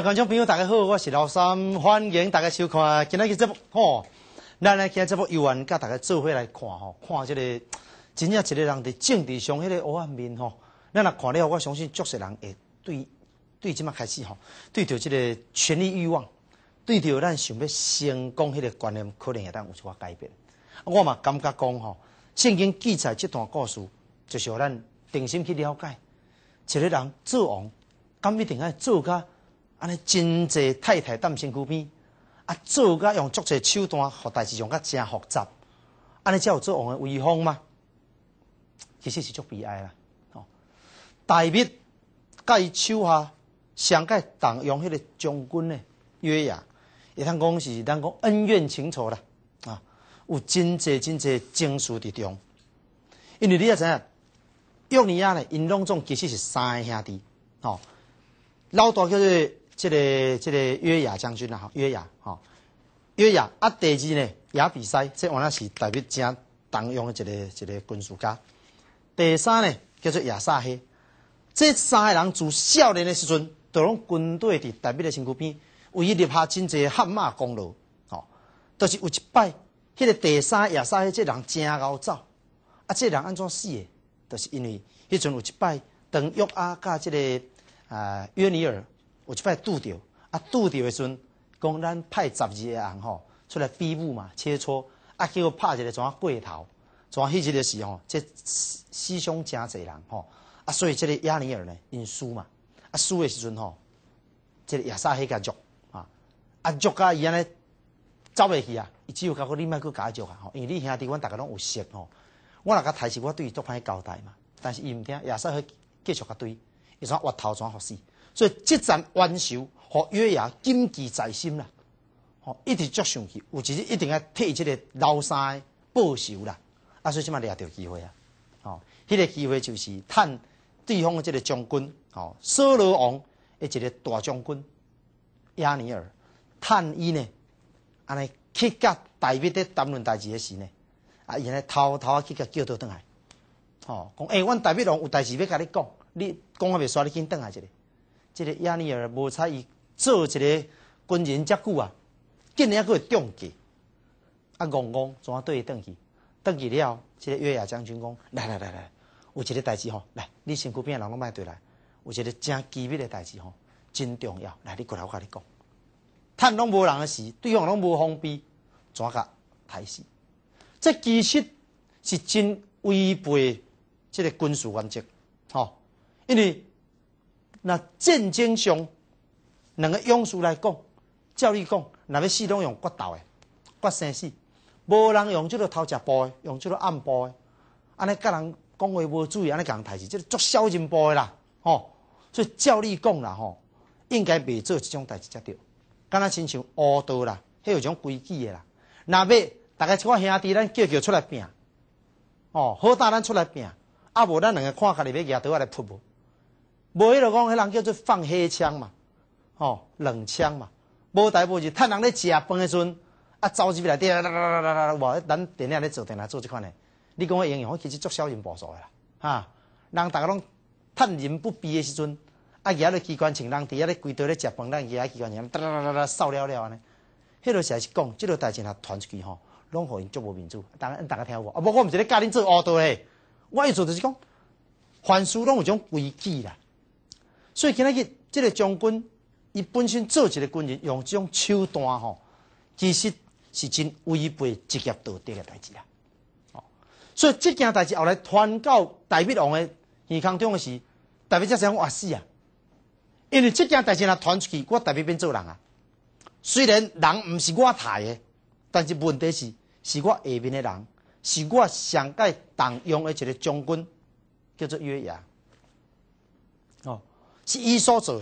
观众朋友，大家好，我是老三，欢迎大家收看今天的节目。吼，咱来今天节目欲望，跟大家做伙来看吼，看这个真正一个人伫政治上迄个黑暗面吼，咱若看了，我相信，足数人会对对即麦开始吼，对着即个权力欲望，对着咱想要成功迄个观念，可能会当有寡改变。我嘛感觉讲吼，圣经记载这段故事，就是咱定心去了解，一个人做王，敢一定爱做较。安尼真济太太担心股票，啊，做甲用足济手段，互代志用甲真复杂。安尼才有做王诶威风吗？其实是足悲哀啦。吼，大密伊手下上届党用迄个将军呢，约牙也通讲是，咱通讲恩怨情仇啦。啊，有真济真济情书伫中，因为你也知影，幼尼亚诶因拢总其实是三个兄弟。吼，老大叫做。即个即个约亚将军啦，哈约亚，哈约亚啊！第二呢，亚比塞，即原来是代表正当用一个一个军事家。第三呢，叫做亚萨黑。这三个人自少年的时阵，都拢军队伫代表的身躯边，为伊立下真侪汗马功劳，哦，都是有一摆。迄个第三亚萨黑，即人真好走，啊，即人安怎死的？都是因为迄阵有一摆，当约阿甲即个啊约尼尔。有一摆拄着，啊，拄着的时阵，讲咱派十二个人吼出来飞舞嘛，切磋，啊，叫我拍一个怎啊过头，怎啊？迄日的时吼，这师兄真侪人吼，啊，所以这个亚里尔呢，因输嘛，啊，输的时阵吼，这个亚萨迄个足啊，啊足甲伊安尼走未去啊，伊只有交个另外个解足啊，吼，因为你兄弟阮逐个拢有识吼，我若甲提示我对伊做歹交代嘛，但是伊毋听，亚萨去继续甲对，伊怎啊越头怎啊死？所以，即阵恩仇和月牙谨记在心啦。哦，一直追上去，有一日一定要替这个老三报仇啦。啊，所以即码掠着机会啊。哦，迄个机会就是趁对方的这个将军哦，索罗王的一个大将军亚尼尔趁伊呢，安尼去甲大表在谈论代志的时呢，啊，伊安尼偷偷去甲叫倒邓来哦，讲诶，阮大代拢有代志要甲你讲，你讲话袂煞，你紧转来一下。即个亚尼尔无才，伊做一个军人，即久啊，竟然还会中计，啊戆戆怎对登去？登去了后，即个月牙将军讲：来来来来，有一个代志吼，来，你身躯边人拢卖对来，有一个真机密的代志吼，真重要，来你过来我甲你讲。趁拢无人的时，对方拢无封闭，怎个台戏？这其实是真违背即个军事原则，吼，因为。那正经上，两个用士来讲，照理讲，若要始终用刮头的，刮生死，无人用即个头食包的，用即个暗包的，安尼甲人讲话无注意，安尼甲人太事，即落足小人包的啦，吼，所以照理讲啦，吼，应该袂做即种代志才对，敢若亲像乌道啦，迄有种规矩的啦，若要逐个一个兄弟，咱叫叫出来拼，哦，好大咱出来拼，啊无咱两个看家己要野啊来突无。无迄落讲，迄人叫做放黑枪嘛，吼冷枪嘛。无代无志趁人咧食饭诶时阵，啊，走起袂来，哒哒哒哒哒，哇！咱电影咧做，电影做即款诶，你讲的英雄，我其实足少人无数诶啦，哈。人逐个拢趁人不备诶时阵，啊，热的机关枪，人伫遐咧跪倒咧食饭，咱热的机关枪哒哒哒哒，扫了了安尼。迄落实是讲，即落代志若传出去吼，拢互因足无面子。大家大家听有无？啊，无我毋是咧教恁做恶道诶，我意思就是讲，凡事拢有种规矩啦。所以今日即这个将军，伊本身做一个军人，用这种手段吼，其实是真违背职业道德个代志啊。所以这件代志后来传到大灭王的耳腔中个时，大北才想我死啊。因为这件代志若传出去，我大北变做人啊。虽然人毋是我杀嘅，但是问题是，是我下面嘅人，是我上届当用而一个将军叫做岳牙。是伊所做，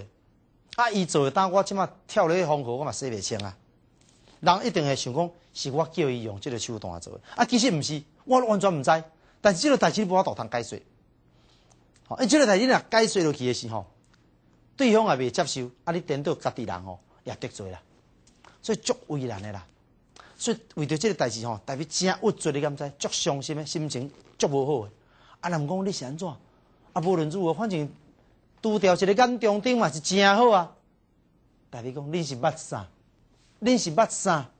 啊，伊做，当我即马跳去黄河，我嘛说袂清啊。人一定会想讲，是我叫伊用即个手段做，啊，其实毋是，我完全毋知。但是即个代志无法度通解释。吼，因即个代志若解释落去的时候，对方也袂接受，啊，你颠倒家己人哦也得罪啦，所以足为难的啦。所以为着即个代志吼，代表真郁做你敢知，足伤心的，心情足无好。啊，人讲你是安怎？啊，无论如何，反正。拄着一个竿中顶嘛是真好啊！代表讲，恁是捌啥？恁是捌啥？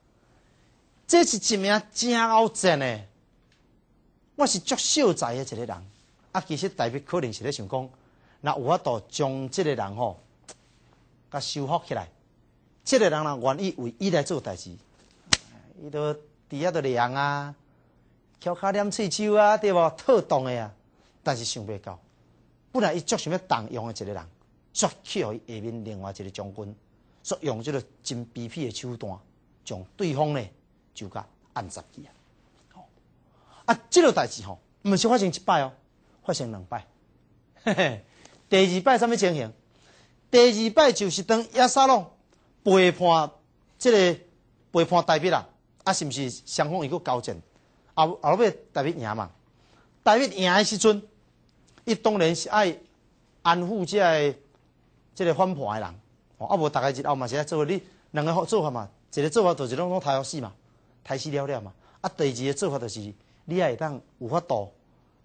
这是一名真好战诶！我是足秀才诶一个人。啊，其实代表可能是咧想讲，若有法度将即个人吼，甲修复起来。这个人啊，愿意为伊来做代志。伊都底下都凉啊，翘卡点吹手啊，对无？妥动诶啊！但是想袂到。本来伊足想要动用的一个人，却去互伊下面另外一个将军，却用即个真卑鄙的手段，将对方呢就甲暗杀去啊！啊，即个代志吼，毋是发生一摆哦，发生两摆。第二摆什物情形？第二摆就是当亚萨咯，背叛即个背叛代表啦，啊，是毋是双方一个交战？后后尾代表赢嘛？代表赢的时阵。伊当然是爱安抚这个这个反叛诶人，哦，啊无大概后嘛是爱做你两个做法嘛，一个做法就是拢拢阳死嘛，台死了了嘛，啊第二个做法就是你还会当有法度，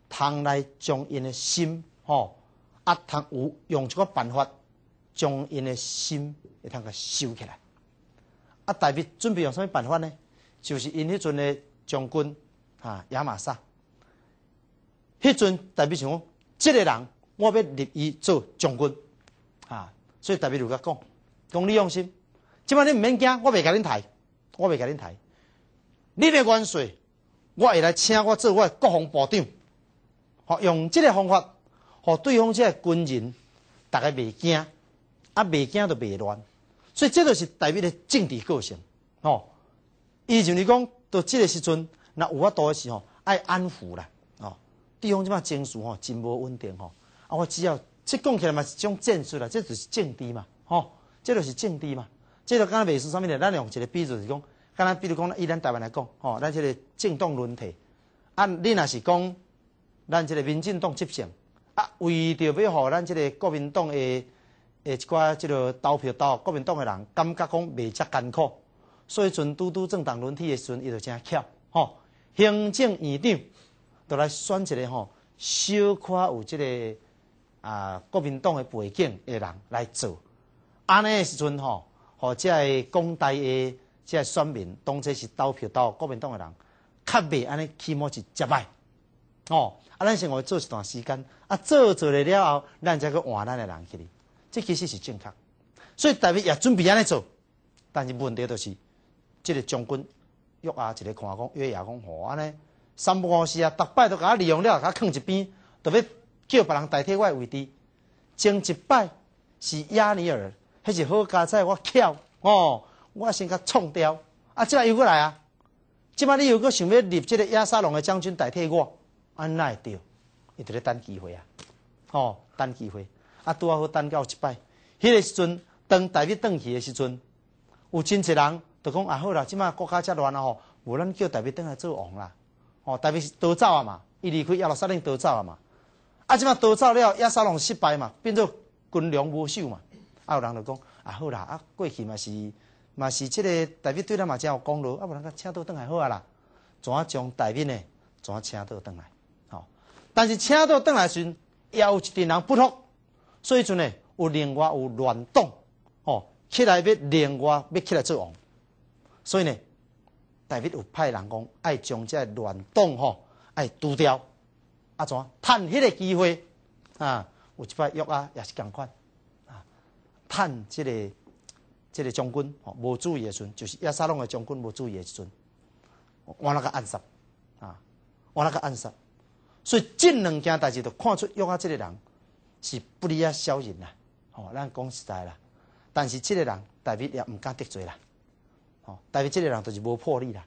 通来将因诶心吼，啊通有用这个办法将因诶心会通个收起来，啊代表准备用啥物办法呢？就是因迄阵诶将军啊，亚玛萨，迄阵代表想。这个人，我要立伊做将军，啊！所以特别如甲讲，讲你放心，即摆你毋免惊，我未甲你杀，我未甲你杀。你的冤罪，我会来请我做我的国防部长，吼！用即个方法，互对方即个军人逐个未惊，啊，未惊就未乱。所以这个是代表的政治个性，吼。伊就是讲到即个时阵，若有法度的时候，爱安抚啦。地方即嘛情绪吼真无稳定吼，啊！我只要即讲起来嘛是种战术啦，这就是政治嘛，吼，这就是政治嘛。即就敢若未输啥物咧，咱用一个比子是讲，敢若比如讲以咱台湾来讲，吼，咱即个政党轮替，啊，你若是讲，咱即个民进党执政啊，为着要互咱即个国民党诶诶一寡即个投票到国民党诶人感觉讲未遮艰苦，所以阵拄拄政党轮替诶时阵伊著真巧，吼，行政院长。都来选一个吼，小可有即个啊，国民党诶背景诶人来做。安尼诶时阵吼，或即系公大诶，即系选民，当粹是投票到国民党诶人，较未安尼起码是失败。哦，啊，咱先我做一段时间，啊，做做了了后，咱再去换咱诶人去哩，这其实是正确。所以代表也准备安尼做，但是问题就是，即个将军约啊一个看讲约阿讲何安尼？三不五时啊，逐摆都甲我利用了，甲放一边，都要叫别人代替我的位置。前一摆是亚尼尔，迄是好加载我巧哦，我先甲创掉啊，即摆又过来啊。即摆你又搁想要立即个亚沙龙的将军代替我？安会着，伊伫咧等机会啊。哦，等机会，啊，拄啊好等到一摆，迄个时阵，等代表转去的时阵，有真济人就讲啊，好啦，即摆国家遮乱啊吼，无咱叫代表转来做王啦。哦，表是逃走啊嘛，伊离开亚罗萨岭逃走啊嘛，啊，即嘛逃走了，亚萨龙失败嘛，变做军粮无收嘛，啊，有人就讲啊，好啦，啊，过去嘛是嘛是即个大表对咱嘛真有功劳，啊，不然甲请倒转来好啊啦，怎将大表呢，怎请倒转来？哦，但是请倒转来时，也有一定人不服，所以阵呢有另外有乱动，哦，起来要另外要起来作王，所以呢。大北有派人讲，爱将这乱党吼，爱除掉，啊怎趁迄个机会啊，有一摆约啊，也是同款啊，趁即个即个将军吼，无注意的时阵，就是亚沙龙的将军无注意的时阵，我那个暗杀啊，我那个暗杀，所以这两件代志都看出约啊，即个人是不利啊小人啦。哦，咱讲实在啦，但是即个人大北也毋敢得罪啦。哦，代表即个人就是无魄力啦。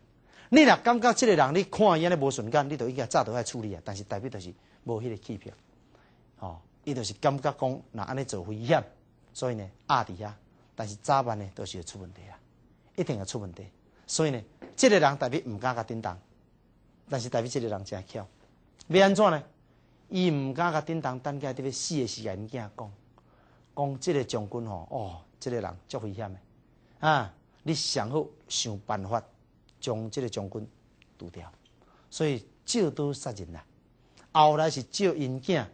你若感觉即个人你看伊安尼无瞬间，你就应该早都爱处理啊。但是代表就是无迄个气魄，哦，伊就是感觉讲若安尼做危险，所以呢压伫遐。但是早班呢都是要出问题啊，一定要出问题。所以呢，即个人代表毋敢甲叮当，但是代表即个人真巧。要安怎呢？伊毋敢甲叮当，等下伫个死诶时间，你听讲，讲即个将军吼，哦，即个人足危险诶啊。你想好想办法将即个将军除掉，所以借刀杀人啦。后来是借银剑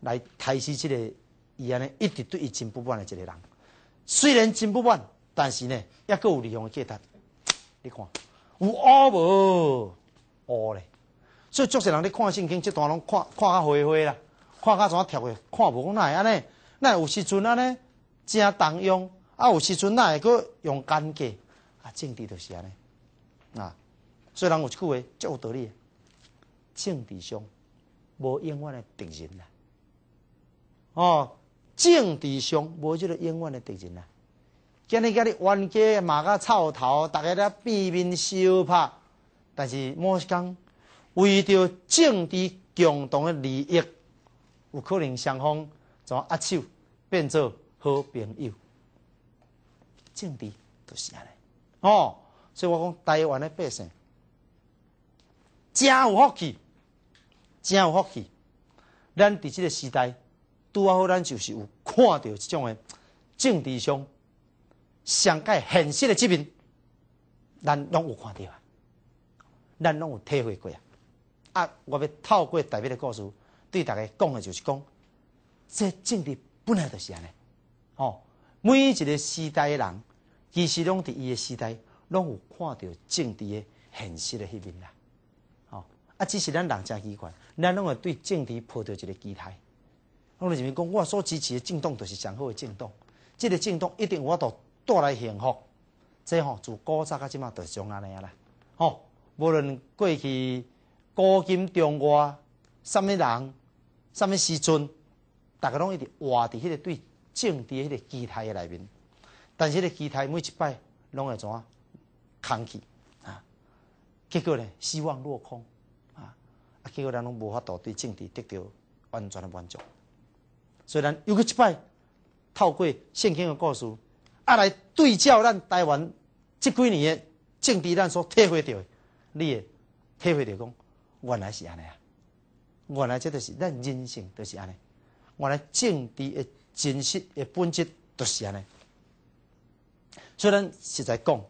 来抬死即个伊安尼，一直对伊真不满的一个人。虽然真不满，但是呢也够有利用的价值。你看有乌无乌咧，所以，足多人咧看圣经即段，拢看看较灰灰啦，看较怎啊跳下，看无讲哪安尼，那有时阵安尼正当用。啊，有时阵若会阁用奸计啊，政治就是安尼啊。所以人有句话，足有道理，政治上无永远的敌人呐。哦，政治上无即个永远的敌人呐。今日今日冤家骂甲臭头，逐个咧边边相拍，但是莫是讲为着政治共同的利益，有可能双方从握手变作好朋友。政治都是安尼，哦，所以我讲台湾的百姓真有福气，真有福气。咱伫即个时代，拄好咱就是有看到即种诶政治上，上界现实诶即面，咱拢有看到啊，咱拢有体会过啊。啊，我要透过台北诶故事，对大家讲诶就是讲，这政治本来就是安尼，哦。每一个时代的人，其实拢伫伊个时代，拢有看到政治的现实的迄面啦。哦，啊，只是咱人真奇怪，咱拢会对政治抱到一个期待。我人是讲，我所支持的政党就是上好的政党，即个政党一定我都带来幸福。即吼，自古早到即嘛就是像安尼啊啦。哦，无论过去古今中外，上面人、上面时阵，大家拢一直活伫迄个对。政治迄个基台诶内面，但是个基台每一摆拢会怎啊空起啊？结果呢，希望落空啊！啊，结果咱拢无法度对政治得到完全的满足。虽然又个一摆透过圣经诶故事，啊来对照咱台湾即几年诶政治，咱所体会到诶，你会体会到讲，原来是安尼啊！原来这就是咱人性，就是安尼。原来政治诶。真实诶本质就是安尼，所以咱实在讲，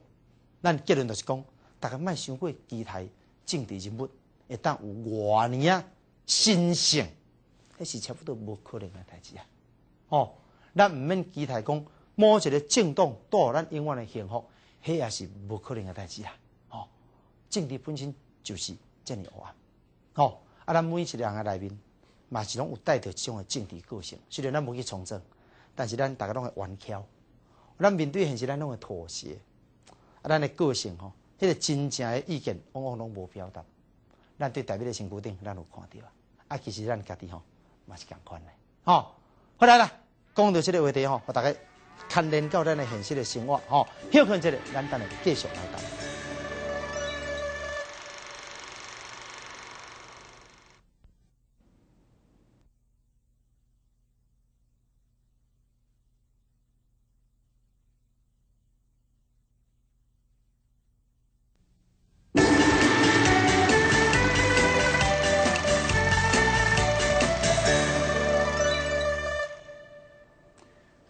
咱结论就是讲，大家卖伤过期待政治人物会当有偌尼啊，新政，迄是差不多无可能诶代志啊。哦，咱毋免期待讲某一个政党带来永远诶幸福，迄也是无可能诶代志啊。哦，政治本身就是遮尔黑暗。哦，啊咱每一个人诶内面嘛是拢有带着种诶政治个性，虽然咱无去从政，但是咱大家拢会弯翘，咱面对现实咱拢会妥协，啊，咱的个性吼，迄个真正的意见往往拢无表达，咱对代表的身躯顶咱有看到，啊，其实咱家己吼嘛是款慨吼，好，回来讲到即个话题吼，我大概牵连到咱的现实的生活，吼，休困即里，咱等下继续来谈。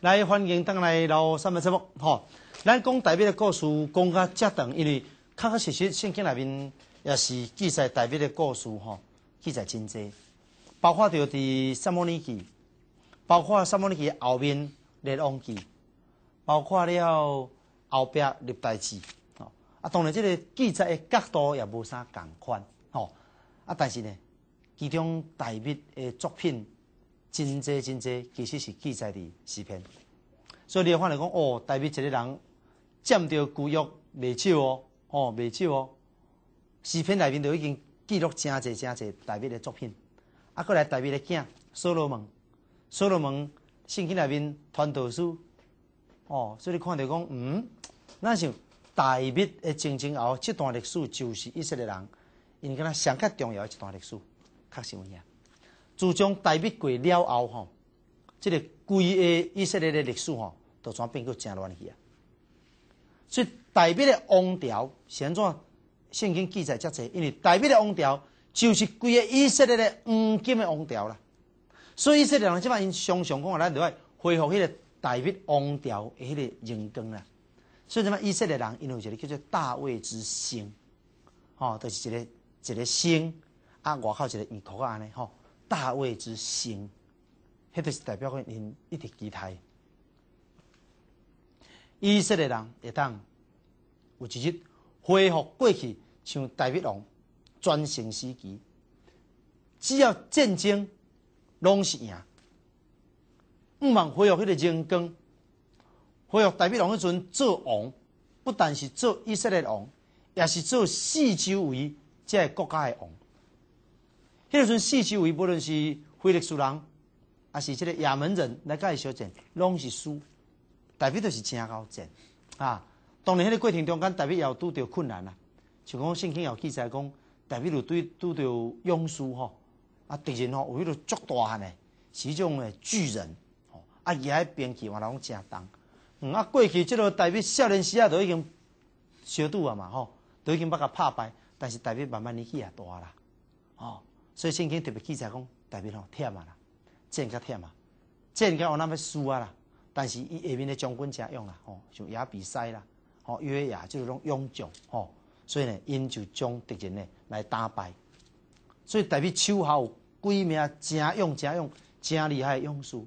来欢迎登来老三毛节目，吼！咱讲台北的故事讲甲遮长，因为确确实实圣经内面也是记载台北的故事，吼，记载真济，包括着伫三毛年纪，包括三毛年纪后面列王记，包括了后壁列代志吼！啊，当然即个记载的角度也无啥共款，吼！啊，但是呢，其中台北的作品。真侪真侪，其实是记载伫视频，所以你会看现讲哦，代卫一个人占到孤玉未少哦，哦未少哦。视频内面就已经记录真侪真侪代卫的作品，啊，过来代卫的囝所罗门，所罗门圣经内面传道书，哦，所以看到讲嗯，咱想代卫的曾经后，这段历史就是以色列人，因为若上较重要的一段历史，确实有影。自从大灭过了后，吼，即个规个以色列的历史吼，都全变个真乱去啊。所以，大灭的王朝是安怎圣经记载遮济，因为大灭的王朝就是规个以色列的黄金的王朝啦。所以以色列人即摆因常常讲咱来，另恢复迄个大灭王朝的迄个荣光啦。所以即摆以色列人因为一个叫做大卫之星，吼，就是一个一个星啊，外口一个箍朵安尼吼。大卫之星，迄著是代表个人一直期待。以色列人会当有一日恢复过去，像大卫王专行时期，只要战争拢是赢。毋忙恢复迄个人光，恢复大卫王迄阵做王，不但是做以色列王，也是做四周围即个国家的王。迄阵四袭围不论是菲律宾人，还是即个亚门人来盖小镇，拢是输。代表都是新加坡啊。当然，迄个过程中间代表也有拄着困难啊。像讲圣经也有记载讲，代表有对拄着勇士吼啊敌人吼有迄个足大汉的，是种诶巨人吼，啊，伊还兵器话来讲真重。嗯啊，过去即个代表少年时啊都已经小杜啊嘛吼，都已经把甲拍败，但是代表慢慢年纪也大啦，哦。所以圣经特别记载讲，大兵吼忝啊啦，真够忝啊，战甲有那边输啊啦。但是伊下面的将军正样啦？吼，像野比赛啦，吼，约也就是讲勇将吼。所以呢，因就将敌人呢来打败。所以大兵手下有几名正勇、正勇、正厉害的勇士。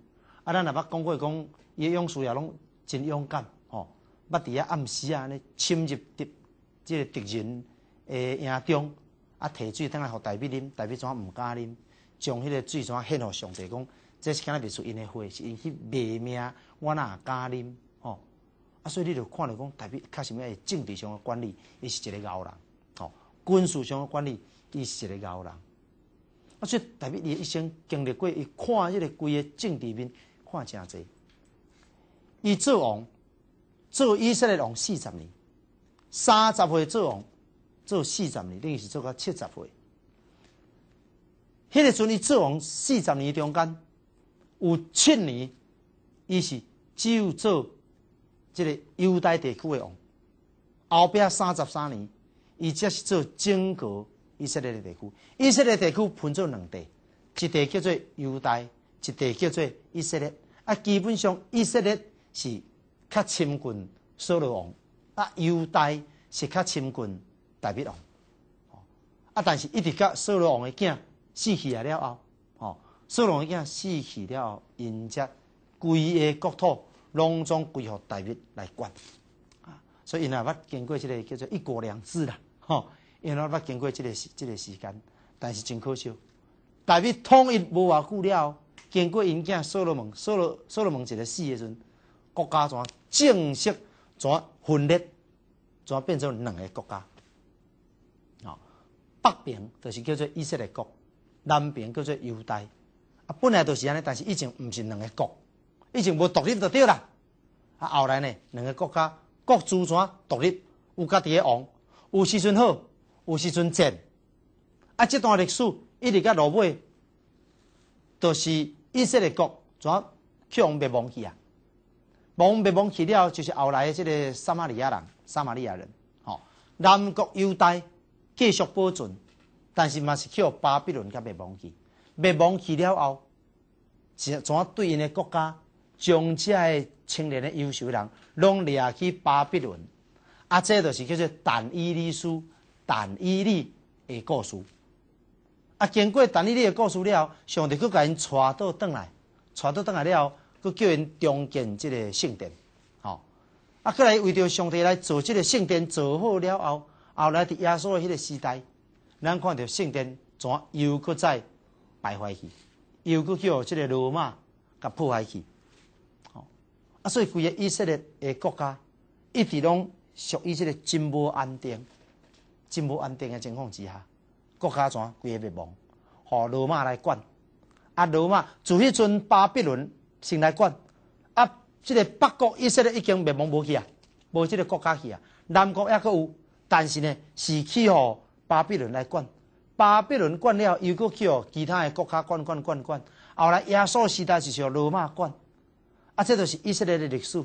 啊，咱也捌讲过讲，伊勇士也拢真勇敢吼，捌伫遐暗时啊安尼侵入敌即敌人诶营中。啊，提水等下互大表啉，大表怎啊毋敢啉？将迄个水怎啊献互上帝？讲这是若秘书因的血，因去卖命，我那敢啉哦。啊，所以你就看到讲，代表确实个政治上的管理，伊是一个傲人哦；军事上的管理，伊是一个傲人。啊，所以大表伊一生经历过，伊看迄个规个政治面看真多。伊做王，做以色列王四十年，三十岁做王。做四十年，等于做到七十岁。迄个时阵，伊做王四十年中间，有七年，伊是只有做即个犹太地区的王。后壁三十三年，伊则是做整个以色列的地区。以色列地区分做两地，一块叫做犹太，一块叫做以色列。啊，基本上以色列是较亲近所罗王，啊，犹太是较亲近。大别哦，啊！但是一直甲所罗王的囝死去了后，吼，所罗的囝死去了后，因只贵诶国土拢总归乎大别来管啊。所以因也捌经过即个叫做一国两制啦，吼。因也捌经过即个即个时间，但是真可惜，大别统一无偌久了。经过因囝所罗门，所罗所罗门一个死的时，国家怎啊正式怎啊分裂，怎啊变成两个国家？北边就是叫做以色列国，南边叫做犹太。啊，本来著是安尼，但是以前毋是两个国，以前无独立就对啦。啊，后来呢，两个国家各自怎独立，有家己的王，有时阵好，有时阵战。啊，这段历史一直到落尾，著是以色列国怎去往灭亡去啊，亡灭亡去了，就是后来即个撒马利亚人，撒马利亚人，吼，南国犹太。继续保存，但是嘛是去巴比伦甲灭忘记，灭忘记了后，怎对因的国家，将这青年的优秀人，拢掠去巴比伦，啊，这就是叫做但伊理书，但伊理的故事。啊，经过但伊理的故事了后，上帝佫甲因带倒转来，带倒转来了后，佮叫因重建这个圣殿，吼啊，再来为着上帝来做这个圣殿，做好了后。后来伫亚稣的迄个时代，咱看到圣殿怎又搁再败坏去，又搁叫即个罗马甲破坏去。好，啊，所以规个以色列的国家一直拢属于即个真无安定、真无安定的情况之下，国家怎规个灭亡？互罗马来管。啊，罗马就迄阵巴比伦先来管。啊，即个北国以色列已经灭亡无去啊，无即个国家去啊，南国抑佫有。但是呢，是去互巴比伦来管，巴比伦管了，又搁去互其他诶国家管管管管，后来亚述时代就由罗马管，啊，这都是以色列的历史。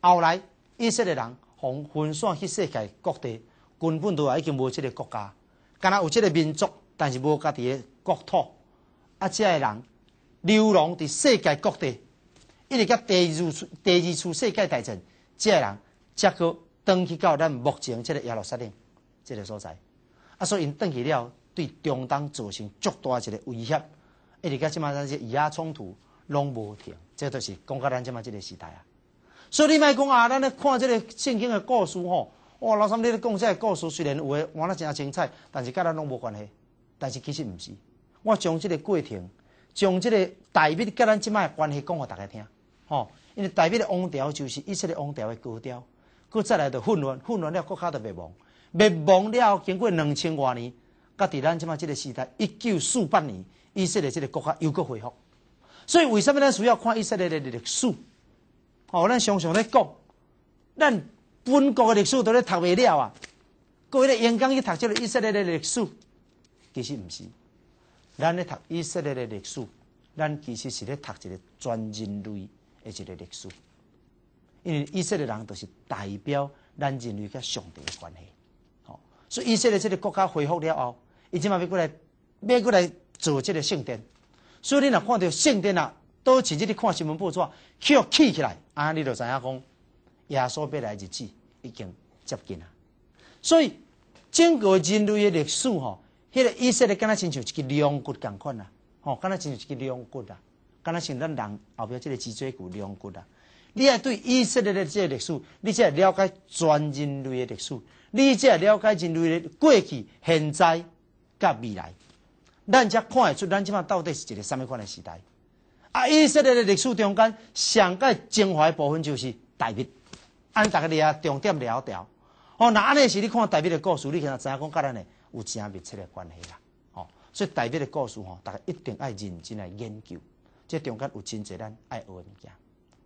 后来以色列人从分散去世界各地，根本都啊已经无即个国家，敢若有即个民族，但是无家己诶国土，啊，这个人流浪伫世界各地，一直到第二次第二次世界大战，这个人则去。登去到咱目前即个亚罗撒冷即个所在，啊，所以登去了对中东造成足大一个威胁。一直到即咱即以啊冲突拢无停，这个是讲到咱即摆即个时代啊。所以你莫讲啊，咱咧看即个圣经的故事吼。哇，老三你讲即个故事，虽然有诶话得真精彩，但是甲咱拢无关系。但是其实毋是，我将即个过程，将即个代表甲咱即摆关系讲互大家听吼，因为代表的王朝就是以色列王朝的高调。佫再来着混乱，混乱了国家著灭亡，灭亡了经过两千多年，佮伫咱即马即个时代，一九四八年，以色列即个国家又佫恢复。所以，为什么咱需要看以色列的历史？哦，咱常常咧讲，咱本国的历史都咧读未了啊。各位咧，应该去读即个以色列的历史。其实毋是，咱咧读以色列的历史，咱其实是咧读一个全人类的一个历史。因为以色列人都是代表咱人类甲上帝的关系，好，所以以色列这个国家恢复了后，伊即嘛要过来，要过来做这个圣殿，所以你若看到圣殿啊，都前日你看新闻报纸，要起起来，啊，你就知影讲，耶稣未来日子已经接近啊。所以整个人类的历史吼，迄个以色列敢若亲像一个龙骨共款啊，吼，敢若亲像一个龙骨啊，敢若像咱人后壁即个脊椎骨龙骨啊。你爱对以色列的这历史，你才了解全人类的历史，你才了解人类的过去、现在、甲未来。咱才看会出咱即嘛到底是一个什么款的时代。啊，以色列的历史中间上个精华部分就是大安按大家咧重点聊聊。哦，安尼是你看大灭的故事？你现在知影讲甲咱诶有正密切的关系啦。哦，所以大灭的故事吼，大家一定爱认真来研究。这中间有真侪咱爱学物件，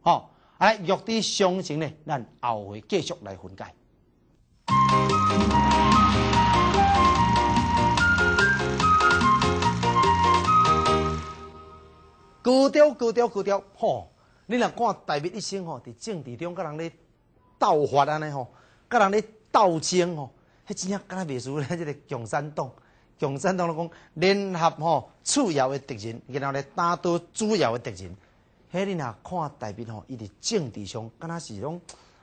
吼。哎，玉帝详情呢？咱后回继续来分解。高调，高调，高调！吼，你若看大明一生吼，在政治中，个人咧斗法安尼吼，人咧斗争吼，迄只样，刚咧这个共产党。共产党咧讲联合吼，次要的敌人，然后咧打倒主要的敌人。迄你若看大比龙，伊伫政治上敢若是种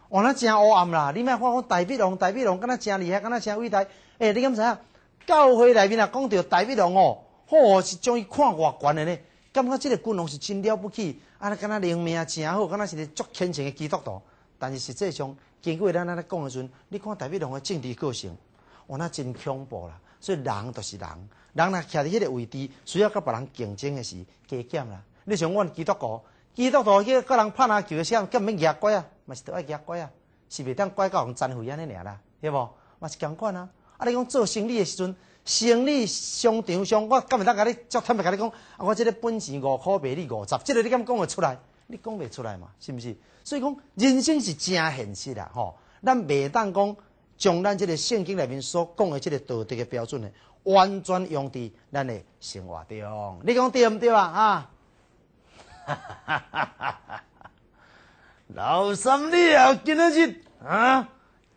哇那真乌暗啦！你莫看讲大比龙，大比龙敢若真厉害，敢若真伟大。诶，你敢知影？教会内面啊，讲到大比龙哦，吼是将伊看外观诶咧，感觉即个军龙是真了不起，啊，敢若灵命真好，敢若是个足虔诚诶基督徒。但是实际上，经过咱安尼讲诶时阵，你看大比龙诶政治个性，哇那真恐怖啦！所以人著是人，人若徛伫迄个位置，需要甲别人竞争诶是加减啦。你想阮基督徒？伊在倒去各人拍篮球诶，时阵，叫毋免怪啊，嘛是爱举怪啊，是袂当怪到互残废安尼尔啦，对无？嘛是共款啊！啊，你讲做生意诶时阵，生意商场上，我敢袂当甲你，足坦白甲你讲，啊，我即个本钱五箍卖你五十，即个你敢讲会出来？你讲袂出来嘛？是毋是？所以讲，人生是真现实啦，吼，咱袂当讲将咱即个圣经内面所讲诶即个道德诶标准，诶，完全用伫咱诶生活中，你讲对毋对啊？啊？哈哈哈！哈哈！老三，你又今日啊，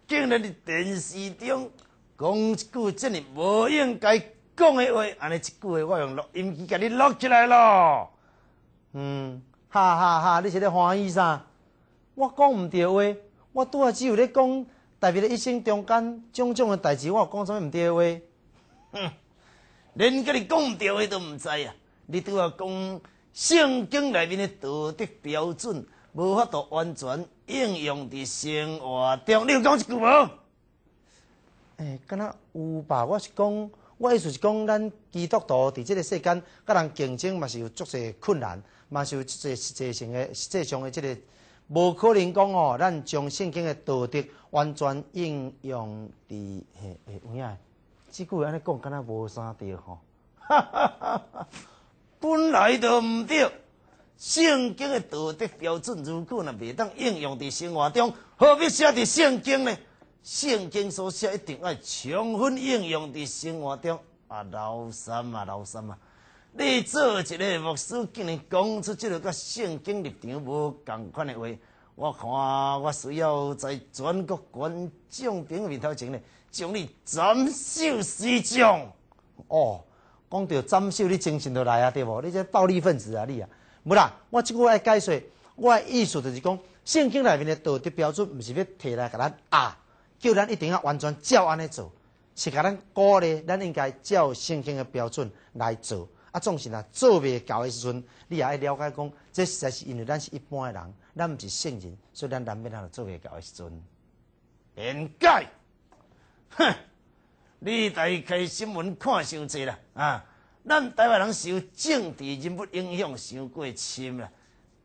竟然伫电视中讲一句真哩无应该讲的话，安尼一句话，我用录音机甲你录起来咯。嗯，哈哈哈！你是咧欢喜啥？我讲唔对话，我拄啊只有咧讲代表咧一生中间种种诶代志，我讲啥物唔对话？哼，连甲你讲唔对话都唔知啊！你拄啊讲。圣经内面的道德标准无法度完全应用在生活中，你有讲一句无？哎，敢若有吧？我是讲，我意思是讲，咱基督徒伫即个世间，甲人竞争嘛是有足些困难，嘛是有实实际性的实际上的这个，无可能讲哦，咱将圣经的道德完全应用伫诶诶，有咩？即句安尼讲，敢若无啥对吼。哈哈哈哈本来就毋对，圣经的道德标准如果若未当应用在生活中，何必写在圣经呢？圣经所写一定要充分应用在生活中。啊，老三啊，老三啊，你做一个牧师，竟然讲出这个甲圣经立场无同款的话，我看我需要在全国观众屏面头前呢，将你斩首示众。哦。讲到斩首，你精神都来啊，对无？你这暴力分子啊，你啊！无啦，我即个爱解释，我意思就是讲，圣经内面的道德标准，毋是要摕来给咱压，叫咱一定要完全照安尼做，是给咱鼓励，咱应该照圣经的标准来做。啊，总是啦，做未到的时阵，你也了解讲，这实在是因为咱是一般的人，咱毋是圣人，所以咱难免要做未到的时阵。应该，哼！你大开新闻看伤济啦，啊！咱台湾人受政治人物影响伤过深啦，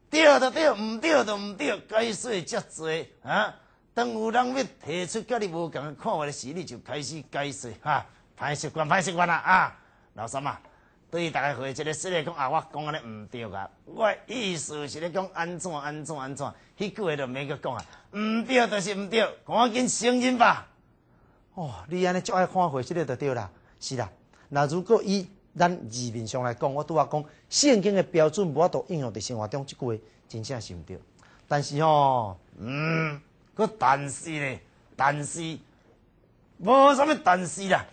对就对，毋对就毋对，解释遮济啊！当有人要提出甲你无共看法的时，你就开始解释，哈，歹习惯，歹习惯啦啊！老三啊，对大家回一个说来讲啊，我讲安尼毋对啊，我意思是咧讲安怎安怎安怎，迄句话就免阁讲啊，毋对就是毋对，赶紧承认吧。哦，你安尼足爱看回事个就对啦，是啦。那如果以咱字面上来讲，我拄仔讲圣经的标准，无法度应用伫生活中，即句话真正是毋对。但是吼，嗯，个但是呢，但是无啥物，但是啦。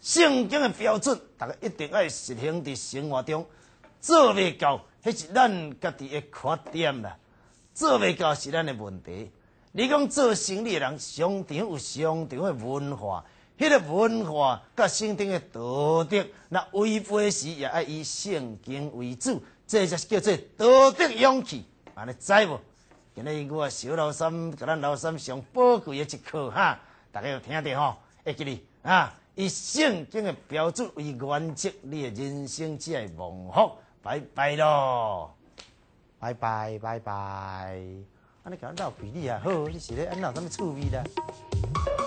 圣经的标准，大个一定爱实行伫生活中，做袂到，迄是咱家己的缺点啦。做袂到是咱的问题。你讲做生意的人，商场有商场的文化，迄个文化甲商场的道德，那违背时也爱以圣经为主，这才是叫做道德勇气，安尼知无？今日我小老三给咱老三上宝贵的一课哈，大家要听着吼，会记哩啊！以圣经的标准为原则，你的人生才会蒙福。拜拜咯，拜拜拜拜。安尼甲咱比例也好，你是咧安老什么趣味啦？